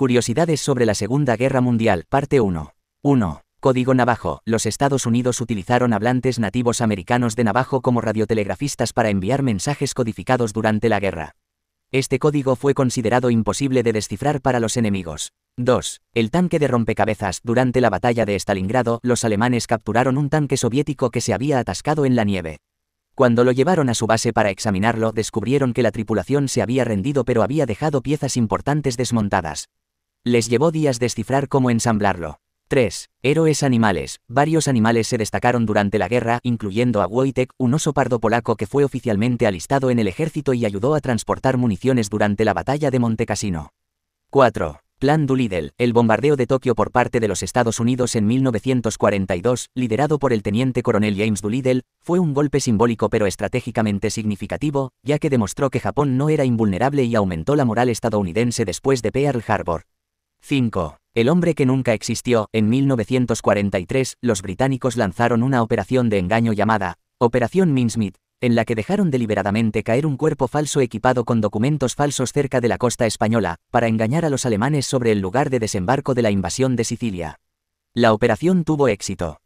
Curiosidades sobre la Segunda Guerra Mundial, parte 1. 1. Código Navajo. Los Estados Unidos utilizaron hablantes nativos americanos de Navajo como radiotelegrafistas para enviar mensajes codificados durante la guerra. Este código fue considerado imposible de descifrar para los enemigos. 2. El tanque de rompecabezas. Durante la batalla de Stalingrado, los alemanes capturaron un tanque soviético que se había atascado en la nieve. Cuando lo llevaron a su base para examinarlo, descubrieron que la tripulación se había rendido pero había dejado piezas importantes desmontadas. Les llevó días descifrar cómo ensamblarlo. 3. Héroes animales. Varios animales se destacaron durante la guerra, incluyendo a Wojtek, un oso pardo polaco que fue oficialmente alistado en el ejército y ayudó a transportar municiones durante la batalla de Monte Cassino. 4. Plan Doolittle, el bombardeo de Tokio por parte de los Estados Unidos en 1942, liderado por el teniente coronel James Doolittle, fue un golpe simbólico pero estratégicamente significativo, ya que demostró que Japón no era invulnerable y aumentó la moral estadounidense después de Pearl Harbor. 5. El hombre que nunca existió. En 1943, los británicos lanzaron una operación de engaño llamada Operación Minsmith, en la que dejaron deliberadamente caer un cuerpo falso equipado con documentos falsos cerca de la costa española, para engañar a los alemanes sobre el lugar de desembarco de la invasión de Sicilia. La operación tuvo éxito.